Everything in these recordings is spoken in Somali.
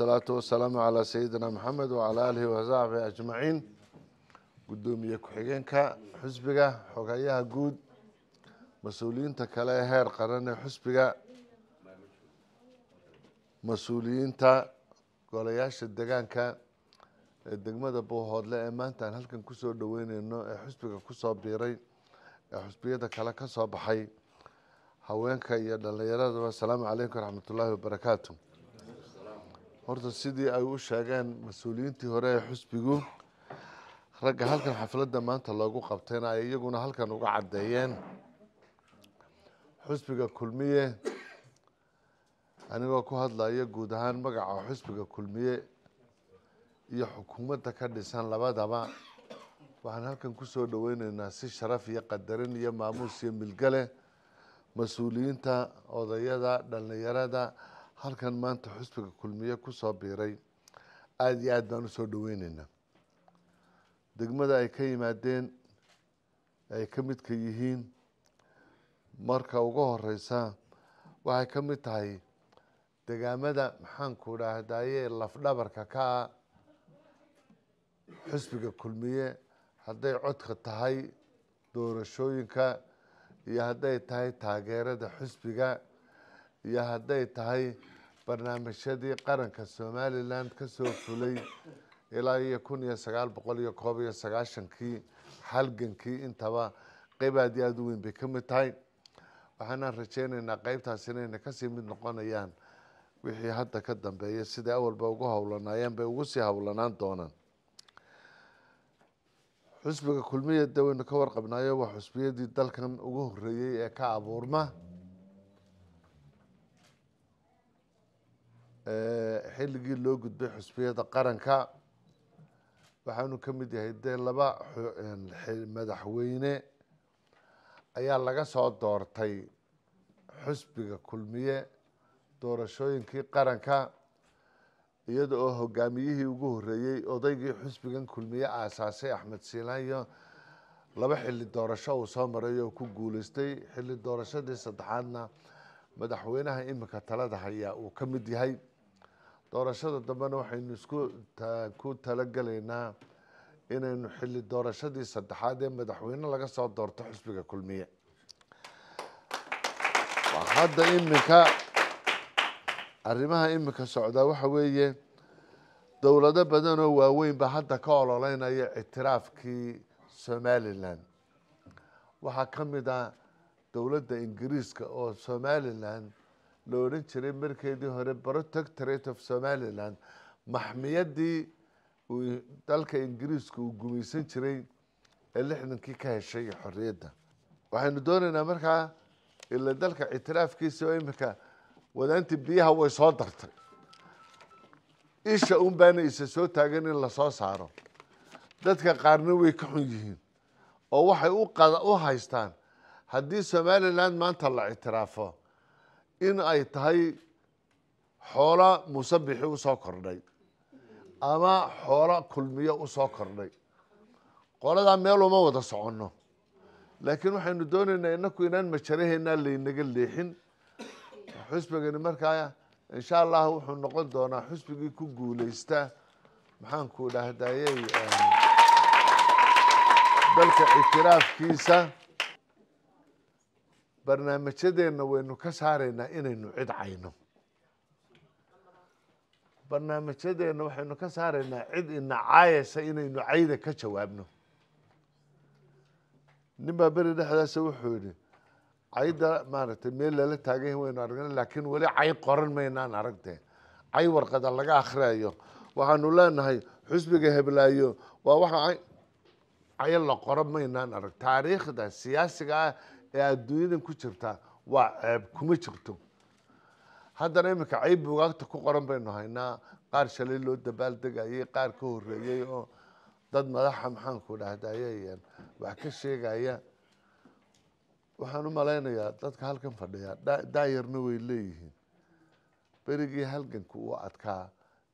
salaatu wasalaamu calaa sayidina maxamed wacalaa aalihi wasaxbi ajmaciin guddoomiye ku-xigeenka xusbiga xogayaha guud mas-uuliyiinta kale ee heer qaran ee xusbiga mas-uuliyiinta golayaasha degaanka ee degmada buuhoodle ee maanta aan halkan kusoo dhoweyneyno ee xusbiga kusoo biiray ee xusbiyada kale kasoo baxay haweenka iyo dhalinyaradaba asalaamu calaykum waraxmatullaahi wabarakaatu horta sidii ay u sheegeen mas-uuliyiintii hore ee xusbigu ragga halkan xafladda maanta loogu qabtayna ay iyaguna halkan uga caddeeyeen xusbiga kulmiye anigoo ku hadlaya guud ahaan magaca xusbiga kulmiye iyo xukuumadda ka dhisan labadaba waxaan halkan ku soo dhoweyneynaa si sharaf iyo qadarin iyo maamuus iyo milgale mas-uuliyiinta odayada dhallinyarada halkan maanta xusbiga kulmiye kusoo biiray aada iyo aad baan usoo dhoweyneynaa degmada ay ka yimaadeen ay ka midka yihiin marka ugu horeysa waxay ka mid tahay degaamada maxaanku dhaahdaye lafdhabarka ka ah xusbiga kulmiye hadday codka tahay doorashooyinka iyo hadday tahay taageerada xusbiga iyo hadday tahay barnaamijyadii qaranka somalilan kasoo fulay ilaa iyo kun iyo sagaal boqol iyo koob iyo sagaashankii halgankii intaba qeyb aad iyo aada u weyn bay ka mid tahay waxaanaan rajeynaynaa qeybtaas inayna kasii mid noqonayaan wixii hadda ka dambeeya siday awalba ugu howlanaayeen bay ugu sii howlanaan doonaan xusbiga kulmiyada waynu ka warqabnaayo waa xusbiyadii dalkan ugu horeeyey ee ka abuurma xilligii loo gudbay xusbiyada qaranka waxaanu ka mid yahay dee laba madaxweyne ayaa laga soo doortay xusbiga kulmiye doorashooyinkii qaranka iyada oo hogaamiyihii ugu horreeyey odaygii xusbigan kulmiye aasaasay axmed siilaanyo laba xilli doorasho uu soo maray oo ku guuleystay xilli doorashadii saddexaadna madaxweynaha iminka talada hayaa uu ka mid yahay doorashada dambena waxaynu isku ku talagelaynaa inaynu xili doorashadii saddexaad ee madaxweyne laga soo doorto xusbiga kulmiye hadda iminka arrimaha iminka socdaa waxa weeye dowlado badanoo waaweyn baa hadda ka ololeynaya ictiraafkii somalilan waxaa ka mid ah dowladda ingiriiska oo somalilan la odhan jiray markeedii hore protectorate of somaliland maxmiyaddii uu dalka ingiriiska uu gumaysan jiray ee lixdankii ka heshay xoriyadda waxaynu doonaynaa markaa ila dalka ictiraafkiisa oo iminka wadaantii biyaha way soo dartay isha un baana isa soo taagan in lasoo saaro dadka qaarna way ka xun yihiin oo waxay u haystaan haddii somaliland maanta la ictiraafo in ay tahay xoolo musabixi usoo kordhay ama xoolo kulmiyo usoo kordhay qoladaa meel uma wada soconno laakiin waxaynu doonaynaa inaku inaan majaraheennaa laynaga leexin xusbigani markaa insha allah wuxuu noqon doonaa xusbigii ku guulaysta maxaanku dhahdaye ehm, dalka ictiraafkiisa barnaamijyadeenna waynu ka saaraynaa inaynu cid cayno barnaamijyadeenna waxaynu ka saaraynaa cid ina caayasa inaynu cayda ka jawaabno nin baa beri dhexdaasa wuxuu yidhi cayda maaragtay meel lala taagan yahi waynu aragna laakiin weli cay qoran maynaan aragtee cay warqada laga akhriayo waxaanu leenahay xusbiga heblaayo waa waxa cayo la qoran maynaan arag taariikhda siyaasiga ah ee adduunyadan ku jirta waa ceeb kuma jirto haddana iminka cayb buugaagta ku qoran baynu haynaa qaar shalay loo dabaal dabaaldegayey qaar ka horeeyey oo dad madaxa maxaanku dhahdaye wax ka sheegaya waxaan u malaynayaa dadka halkan fadhiya daayarna way leeyihiin berigii halganku uu adkaa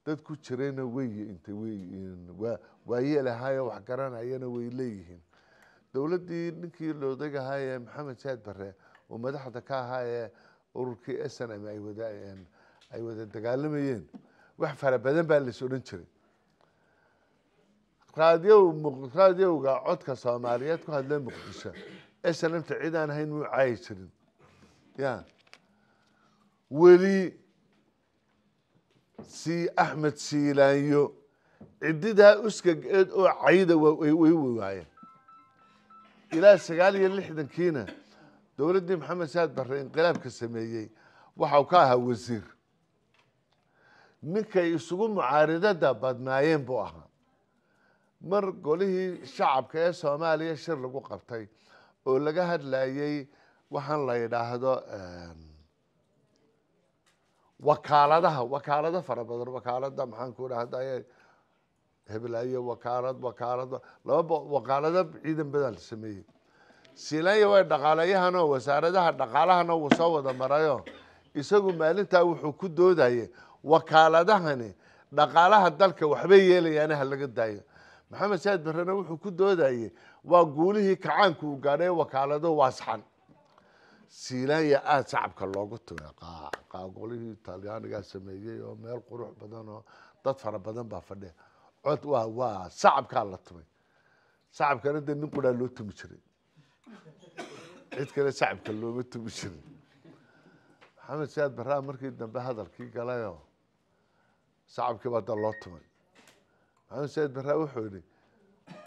dad ku jirayna wey intay waayeelahaayo waxgaranayana way leeyihiin dowladdii ninkii loodegahayee maxamed saad barre oo madaxda ka ahaayee ururkii esan m ay wadaaeen ay wada dagaalamayeen wax fara badan baa lais odhan jiray raadiyow muqraadiyowga codka soomaaliyeed ku hadlee muqdisho esanamta cid aan ahayn muu caayi jirin ya weli sii axmed siilaanyo cididaa uskag oo cayda way waayeen ilaa sagaal iyo lixdankiina dowladdii maxamed saad barre inqilaabka sameeyey waxau ka ahaa wasiir ninkay isugu mucaaridada badnaayeen buu ahaa mar golihii shacabka ee soomaaliya shir lagu qabtay oo laga hadlayay waxaan la yidhaahdo wakaaladaha wakaalado fara badan wakaalada ku idhahday hebelaayo wakaarad wakaarad laba wakaarado ciidan badaa la sameeyey siilaanya waa dhaqaalayahanoo wasaaradaha dhaqaalahana wuu soo wada marayo isagu maalintaa wuxuu ku doodaye wakaaladahani dhaqaalaha dalka waxbay yeelayaana ha laga daayo maxamed saad barrena wuxuu ku doodaye waa guulihii kacaanku uu gaadhay wakaalado waasaxan siilaanya aada sacabka loogu tumay qaaqaaqolihii talyaanigaa sameeyey oo meel qurux badan oo dad fara badan baa fadhiya waa sacabkaa la tumay sacabkana dee nin quraa loo tumi jiray cid kale sacabka looma tumi jirin maxamed siyaad barraa markii dambe hadalkii galayoo sacabkii baa da loo tumay maxamed siyaad barraa wuxuu yidhi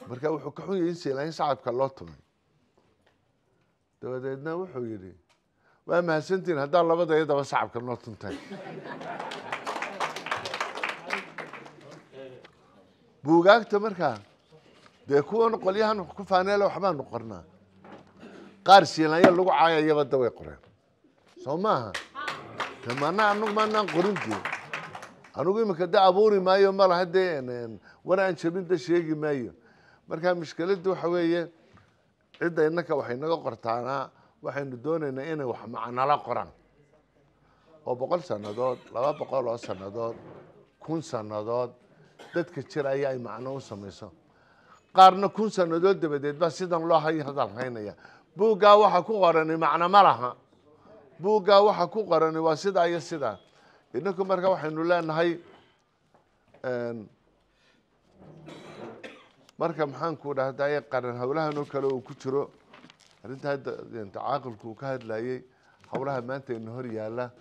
markaa wuxuu ka xun yahay in siilaan sacabka loo tumay dabadeedna wuxuu yidhi waa mahadsantiin haddaan labadaya daba sacabka noo tuntahay buugaagta markaa dee kuwan qolyahan ku faaneela waxbaanu qornaa qaar siinaaya lagu caayayabada way qoreen soo maaha mana anagu maanaan qorintee anugu iminka de abuuri maayo malaha dee war aan jabin sheegi maayo marka mushkiladda waxa weeye cidda innaka waxay naga qortaanaa waxaynu doonaynaa inay wax macnala qoran oo boqol sannadood laba boqol oo sannadood kun sannadood dadka jira ayaa ay macno u samayso qaarna kun sannadood dabadeed baa sidan loo hay hadalhaynaya buuggaa waxa ku qorani macno ma laha buuggaa waxa ku qorani waa sidaa iyo sidaa idinku marka waxaynu leenahay marka maxaanku dhahdaye qaran oo kale uu ku jiro arrinta hadda uu ka hadlayay hawlaha maanta ina hor yaala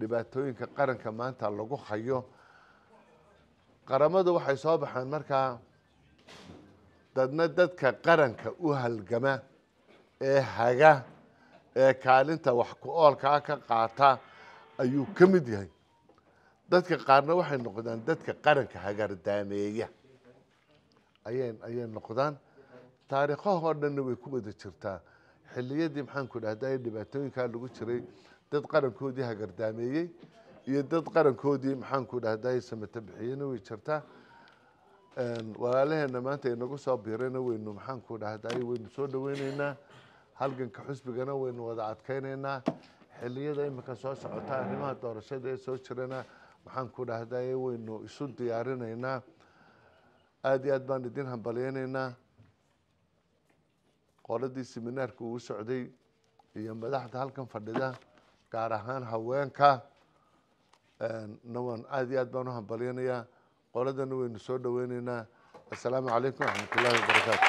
dhibaatooyinka qaranka maanta lagu hayo qaramadu waxay soo baxeen markaa dadna dadka qaranka u halgama ee haga ee kaalinta wax ku oolkaa ah ka qaata ayuu ka mid yahay dadka qaarna waxay noqdaan dadka qaranka hagardaameeya ayay ayay noqdaan taariikhahoo dhanna way ku wada jirtaa xilliyadii maxaanku dhahday dhibaatooyinkaa lagu jiray dad qarankoodii hagardaameeyey iyo dad qarankoodii maxaanku dhahday samata bixiyena way jirtaa walaalaheena maanta inagu soo biirayna waynu maxaanku dhahday waynu soo dhaweynaynaa halganka xusbigana waynu wada adkeyneynaa xiliyada imika soo socota arrimaha doorashada ee soo jirana maxaanku dhahday waynu isu diyaarinaynaa aada iyo aad baan idin hambalyeynaynaa qoladii seminaarka uu socday iyo madaxda halkan fadhida gaar ahaan haweenka nawan aada iyo aad baan u hambalyanayaa qoladana waynu soo dhaweyneynaa assalaamu calaykum waraxmatullahi wabarakaatu